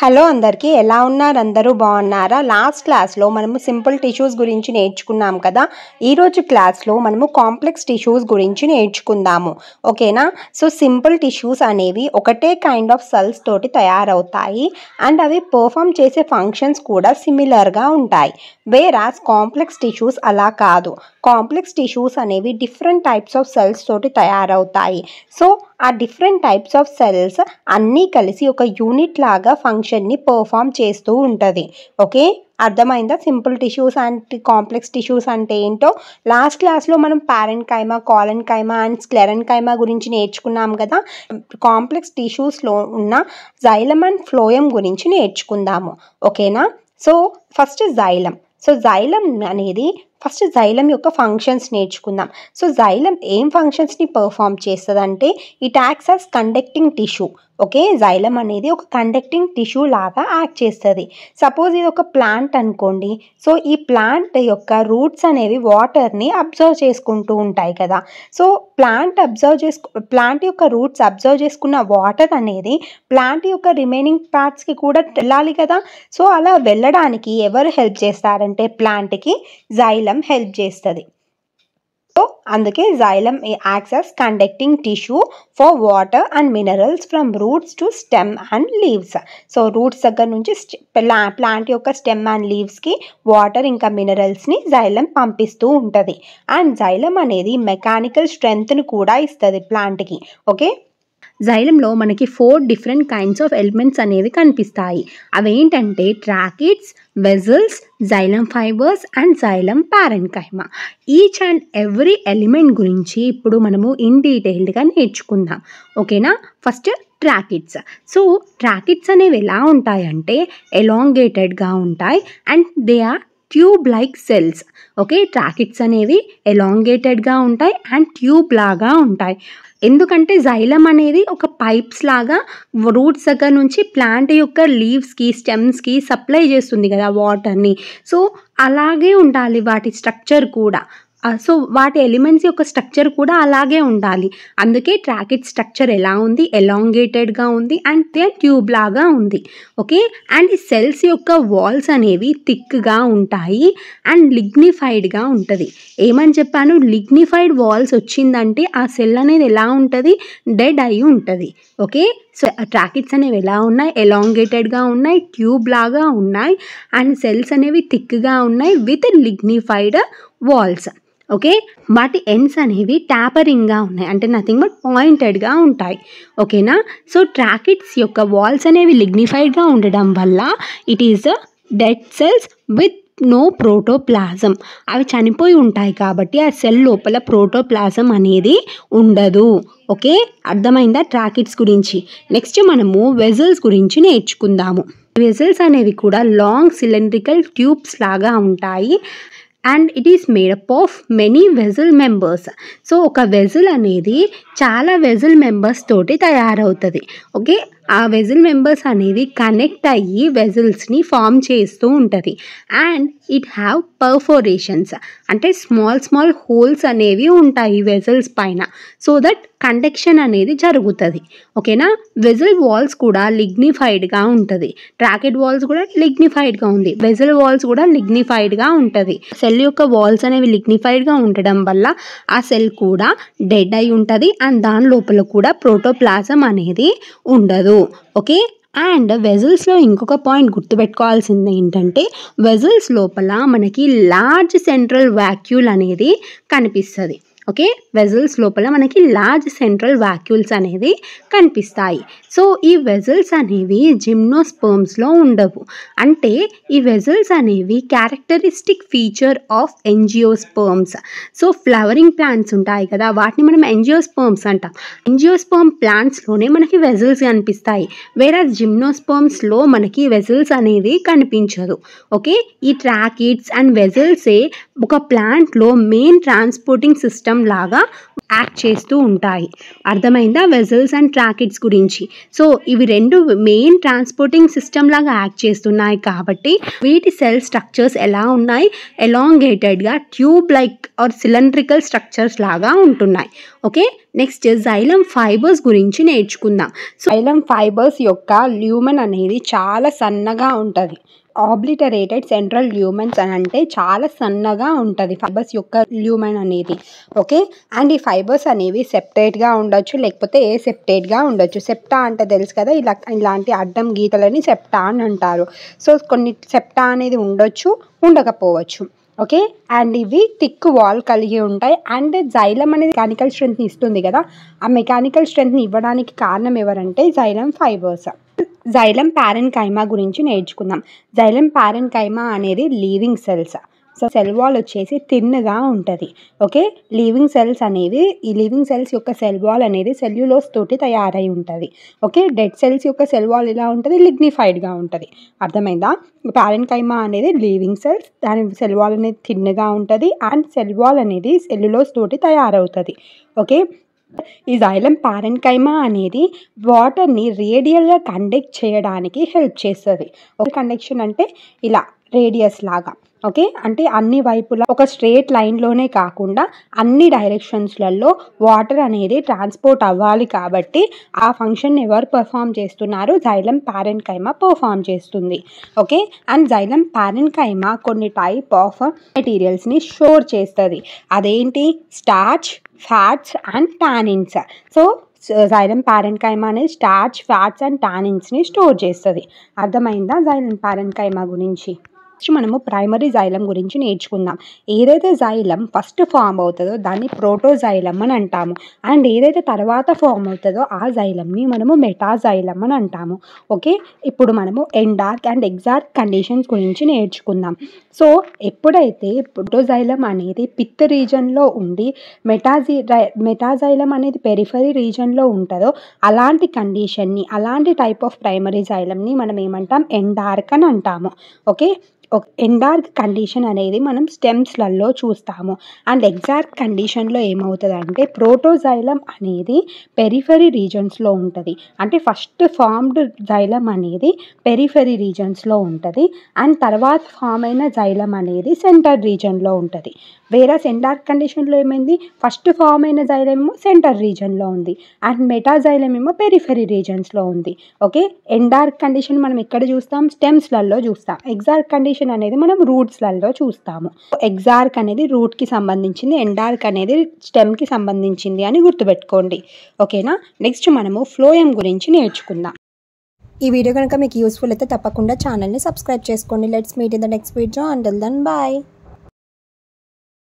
hello అందరికీ ఎలా ఉన్నారు అందరూ బాగున్నారా లాస్ట్ క్లాస్లో మనము సింపుల్ టిష్యూస్ గురించి నేర్చుకున్నాం కదా ఈరోజు క్లాస్లో మనము కాంప్లెక్స్ టిష్యూస్ గురించి నేర్చుకుందాము ఓకేనా సో సింపుల్ టిష్యూస్ అనేవి ఒకటే కైండ్ ఆఫ్ సెల్స్ తోటి తయారవుతాయి అండ్ అవి పర్ఫామ్ చేసే ఫంక్షన్స్ కూడా సిమిలర్గా ఉంటాయి వేరాస్ కాంప్లెక్స్ టిష్యూస్ అలా కాదు కాంప్లెక్స్ టిష్యూస్ అనేవి డిఫరెంట్ టైప్స్ ఆఫ్ సెల్స్ తోటి తయారవుతాయి సో ఆ డిఫరెంట్ టైప్స్ ఆఫ్ సెల్స్ అన్నీ కలిసి ఒక యూనిట్ లాగా ఫంక్షన్ని పర్ఫామ్ చేస్తూ ఉంటుంది ఓకే అర్థమైందా simple tissues and complex tissues అంటే ఏంటో లాస్ట్ క్లాస్లో మనం ప్యారెంట్ కైమా కాలన్ కైమా అండ్ స్క్లెరన్ కైమా గురించి నేర్చుకున్నాం కదా కాంప్లెక్స్ టిష్యూస్లో ఉన్న జైలం అండ్ ఫ్లోయం గురించి నేర్చుకుందాము ఓకేనా so first xylem so xylem అనేది ఫస్ట్ జైలం యొక్క ఫంక్షన్స్ నేర్చుకుందాం సో జైలం ఏం ఫంక్షన్స్ని పర్ఫామ్ అంటే ఈ ట్యాక్స్ as conducting tissue okay xylem అనేది ఒక కండక్టింగ్ టిష్యూ లాగా యాక్ట్ చేస్తుంది సపోజ్ ఇది ఒక ప్లాంట్ అనుకోండి సో ఈ ప్లాంట్ యొక్క రూట్స్ అనేవి వాటర్ని అబ్జర్వ్ చేసుకుంటూ ఉంటాయి కదా సో ప్లాంట్ అబ్జర్వ్ చేసుకు ప్లాంట్ యొక్క రూట్స్ అబ్జర్వ్ చేసుకున్న వాటర్ అనేది ప్లాంట్ యొక్క రిమైనింగ్ పార్ట్స్కి కూడా వెళ్ళాలి కదా సో అలా వెళ్ళడానికి ఎవరు హెల్ప్ చేస్తారంటే ప్లాంట్కి జైలం జైలం హెల్ప్ చేస్తుంది సో అందుకే xylem acts as conducting tissue for water and minerals from roots to stem and leaves so roots దగ్గర నుంచి ప్లాంట్ యొక్క స్టెమ్ అండ్ లీవ్స్కి వాటర్ ఇంకా మినరల్స్ని జైలం పంపిస్తూ ఉంటుంది అండ్ జైలం అనేది మెకానికల్ స్ట్రెంగ్త్ని కూడా ఇస్తుంది ప్లాంట్కి ఓకే జైలంలో మనకి four different kinds of elements అనేవి కనిపిస్తాయి అవేంటంటే tracheids vessels xylem fibres and xylem parenchyma each and every element గురించి ఇప్పుడు మనము ఇన్ డీటెయిల్డ్గా నేర్చుకుందాం ఓకేనా ఫస్ట్ ట్రాకిట్స్ సో ట్రాకిట్స్ అనేవి ఎలా ఉంటాయంటే ఎలాంగేటెడ్గా ఉంటాయి and they are tube like cells okay tracheids అనేవి ఎలాంగేటెడ్గా ఉంటాయి అండ్ ట్యూబ్ లాగా ఉంటాయి ఎందుకంటే జైలం అనేది ఒక పైప్స్ లాగా రూట్స్ దగ్గర నుంచి ప్లాంట్ యొక్క లీవ్స్కి స్టెమ్స్కి సప్లై చేస్తుంది కదా వాటర్ని సో అలాగే ఉండాలి వాటి స్ట్రక్చర్ కూడా సో వాటి ఎలిమెంట్స్ యొక్క స్ట్రక్చర్ కూడా అలాగే ఉండాలి అందుకే ట్రాకెట్ స్ట్రక్చర్ ఎలా ఉంది ఎలాంగేటెడ్గా ఉంది అండ్ దే ట్యూబ్ లాగా ఉంది ఓకే అండ్ ఈ సెల్స్ యొక్క వాల్స్ అనేవి థిక్గా ఉంటాయి అండ్ లిగ్నిఫైడ్గా ఉంటుంది ఏమని చెప్పాను లిగ్నిఫైడ్ వాల్స్ వచ్చిందంటే ఆ సెల్ అనేది ఎలా ఉంటుంది డెడ్ అయి ఉంటుంది ఓకే సో ట్రాకెట్స్ అనేవి ఎలా ఉన్నాయి ఎలాంగేటెడ్గా ఉన్నాయి ట్యూబ్ లాగా ఉన్నాయి అండ్ సెల్స్ అనేవి థిక్గా ఉన్నాయి విత్ లిగ్నిఫైడ్ వాల్స్ ఓకే వాటి ఎండ్స్ అనేవి ట్యాపరింగ్గా ఉన్నాయి అంటే నథింగ్ బట్ పాయింటెడ్గా ఉంటాయి ఓకేనా సో ట్రాకిట్స్ యొక్క వాల్స్ అనేవి లిగ్నిఫైడ్గా ఉండడం వల్ల it is dead cells with no protoplasm అవి చనిపోయి ఉంటాయి కాబట్టి ఆ సెల్ లోపల ప్రోటోప్లాజం అనేది ఉండదు ఓకే అర్థమైందా ట్రాకిట్స్ గురించి నెక్స్ట్ మనము వెజల్స్ గురించి నేర్చుకుందాము వెజల్స్ అనేవి కూడా లాంగ్ సిలిండ్రికల్ ట్యూబ్స్ లాగా ఉంటాయి and it is made up of many vessel members so ఒక వెజిల్ అనేది చాలా వెజిల్ మెంబర్స్ తోటి తయారవుతుంది ఓకే ఆ వెజిల్ మెంబర్స్ అనేవి కనెక్ట్ అయ్యి వెజిల్స్ని ఫామ్ చేస్తూ ఉంటుంది అండ్ ఇట్ హ్యావ్ పర్ఫోరేషన్స్ అంటే స్మాల్ స్మాల్ హోల్స్ అనేవి ఉంటాయి వెజిల్స్ పైన సో దట్ కండక్షన్ అనేది జరుగుతుంది ఓకేనా వెజిల్ వాల్స్ కూడా లిగ్నిఫైడ్గా ఉంటుంది ట్రాకెట్ వాల్స్ కూడా లిగ్నిఫైడ్గా ఉంది వెజిల్ వాల్స్ కూడా లిగ్నిఫైడ్గా ఉంటుంది సెల్ యొక్క వాల్స్ అనేవి లిగ్నిఫైడ్గా ఉండడం వల్ల ఆ సెల్ కూడా డెడ్ అయి ఉంటుంది అండ్ దాని లోపల కూడా ప్రోటోప్లాజం అనేది ఉండదు ఓకే అండ్ వెజల్స్లో ఇంకొక పాయింట్ గుర్తుపెట్టుకోవాల్సింది ఏంటంటే వెజల్స్ లోపల మనకి లార్జ్ సెంట్రల్ వ్యాక్యూల్ అనేది కనిపిస్తుంది ఓకే వెజల్స్ లోపల మనకి లార్జ్ సెంట్రల్ వాక్యూల్స్ అనేవి కనిపిస్తాయి సో ఈ వెజల్స్ అనేవి జిమ్నోస్పర్మ్స్లో ఉండవు అంటే ఈ వెజల్స్ అనేవి characteristic feature of angiosperms so flowering plants ఉంటాయి కదా వాటిని మనం ఎన్జియోస్పర్మ్స్ అంటాం ఎన్జియోస్పర్మ్ ప్లాంట్స్లోనే మనకి వెజల్స్ కనిపిస్తాయి వేరే జిమ్నోస్పర్మ్స్లో మనకి వెజల్స్ అనేది కనిపించదు ఓకే ఈ ట్రాకిడ్స్ అండ్ వెజల్సే ఒక ప్లాంట్లో మెయిన్ ట్రాన్స్పోర్టింగ్ సిస్టమ్ లాగా యాక్ట్ చేస్తూ ఉంటాయి అర్థమైందా వెజల్స్ అండ్ ట్రాకెట్స్ గురించి సో ఇవి రెండు మెయిన్ ట్రాన్స్పోర్టింగ్ సిస్టమ్ లాగా యాక్ట్ చేస్తున్నాయి కాబట్టి వీటి సెల్ స్ట్రక్చర్స్ ఎలా ఉన్నాయి ఎలాంగేటెడ్గా tube like or cylindrical structures లాగా ఉంటున్నాయి ఓకే నెక్స్ట్ జైలం ఫైబర్స్ గురించి నేర్చుకుందాం సో జైలం ఫైబర్స్ యొక్క ల్యూమన్ అనేది చాలా సన్నగా ఉంటుంది ఆబ్లిటరేటెడ్ సెంట్రల్ ల్యూమెన్స్ అని అంటే చాలా సన్నగా ఉంటుంది ఫైబర్స్ యొక్క ల్యూమెన్ అనేది ఓకే అండ్ ఈ ఫైబర్స్ అనేవి సెప్టేట్గా ఉండొచ్చు లేకపోతే ఏ సెప్టేట్గా ఉండొచ్చు సెప్టా అంటే తెలుసు కదా ఇలా ఇలాంటి అడ్డం గీతలని సెప్టా అని అంటారు సో కొన్ని సెప్టా అనేది ఉండొచ్చు ఉండకపోవచ్చు ఓకే అండ్ ఇవి థిక్ వాల్ కలిగి ఉంటాయి అండ్ జైలం అనేది మెకానికల్ స్ట్రెంత్ని ఇస్తుంది కదా ఆ మెకానికల్ స్ట్రెంత్ని ఇవ్వడానికి కారణం ఎవరంటే జైలం ఫైబర్స్ జైలం ప్యారెన్కైమా కైమా గురించి నేర్చుకుందాం జైలం ప్యారెన్కైమా కైమా అనేది living cells so cell wall వచ్చేసి థిన్గా ఉంటుంది ఓకే లీవింగ్ సెల్స్ అనేవి ఈ లీవింగ్ సెల్స్ యొక్క సెల్ వాల్ అనేది సెల్యులోస్ తోటి తయారై ఉంటుంది ఓకే డెడ్ సెల్స్ యొక్క సెల్ వాల్ ఎలా ఉంటుంది లిగ్నిఫైడ్గా ఉంటుంది అర్థమైందా ప్యారెన్కైమా కైమా అనేది లీవింగ్ సెల్స్ దాని సెల్ వాల్ అనేది థిన్గా ఉంటుంది అండ్ సెల్ వాల్ అనేది సెల్యులోస్ తోటి తయారవుతుంది ఓకే ఈ జైలం పారెన్కైమా అనేది వాటర్ని రేడియల్గా కండక్ట్ చేయడానికి హెల్ప్ చేస్తుంది ఒక కండక్షన్ అంటే ఇలా రేడియస్ లాగా ఓకే అంటే అన్ని వైపులా ఒక స్ట్రేట్ లైన్లోనే కాకుండా అన్ని డైరెక్షన్స్లలో వాటర్ అనేది ట్రాన్స్పోర్ట్ అవ్వాలి కాబట్టి ఆ ఫంక్షన్ ఎవరు పర్ఫామ్ చేస్తున్నారు జైలం ప్యారెంట్ కైమా పర్ఫామ్ చేస్తుంది okay and xylem parenchyma కొన్ని టైప్ ఆఫ్ మెటీరియల్స్ని షోర్ చేస్తుంది అదేంటి starch fats and tannins so xylem parenchyma అనేది స్టార్చ్ ఫ్యాట్స్ అండ్ టానిన్స్ని స్టోర్ చేస్తుంది అర్థమైందా జైలం ప్యారెంట్ కైమా గురించి ఫస్ట్ మనము ప్రైమరీ జైలం గురించి నేర్చుకుందాం ఏదైతే జైలం ఫస్ట్ ఫామ్ అవుతుందో దాన్ని ప్రోటోజైలం అని అంటాము అండ్ ఏదైతే తర్వాత ఫామ్ అవుతుందో ఆ జైలంని మనము మెటాజైలం అని అంటాము ఓకే ఇప్పుడు మనము ఎండార్క్ అండ్ ఎగ్జార్క్ కండిషన్స్ గురించి నేర్చుకుందాం సో ఎప్పుడైతే ప్రోటోజైలం అనేది పిత్ రీజన్లో ఉండి మెటాజీ మెటాజైలం అనేది పెరిఫరీ రీజన్లో ఉంటుందో అలాంటి కండిషన్ని అలాంటి టైప్ ఆఫ్ ప్రైమరీ జైలంని మనం ఏమంటాం ఎండార్క్ అని అంటాము ఓకే ఎండార్క్ కండిషన్ అనేది మనం స్టెమ్స్లలో చూస్తాము అండ్ ఎగ్జాక్ట్ కండిషన్లో ఏమవుతుందంటే ప్రోటోజైలం అనేది పెరిఫరీ రీజన్స్లో ఉంటుంది అంటే ఫస్ట్ ఫామ్డ్ జైలం అనేది పెరిఫరీ రీజన్స్లో ఉంటుంది అండ్ తర్వాత ఫామ్ అయిన జైలం అనేది సెంటర్ రీజన్లో ఉంటుంది వేరే సెంటార్ కండిషన్లో ఏమైంది ఫస్ట్ ఫామ్ అయిన జైలం ఏమో సెంటర్ రీజన్లో ఉంది అండ్ మెటాజైలం ఏమో పెరిఫెరీ రీజన్స్లో ఉంది ఓకే ఎండార్క్ కండిషన్ మనం ఎక్కడ చూస్తాం స్టెమ్స్లలో చూస్తాం ఎగ్జాక్ట్ కండిషన్ డిఫరెన్షియేషన్ అనేది మనం రూట్స్లలో చూస్తాము ఎగ్జార్క్ అనేది రూట్కి సంబంధించింది ఎండార్క్ అనేది స్టెమ్కి సంబంధించింది అని గుర్తుపెట్టుకోండి ఓకేనా నెక్స్ట్ మనము ఫ్లోయం గురించి నేర్చుకుందాం ఈ వీడియో కనుక మీకు యూస్ఫుల్ అయితే తప్పకుండా ఛానల్ని సబ్స్క్రైబ్ చేసుకోండి let's meet in the next video and then bye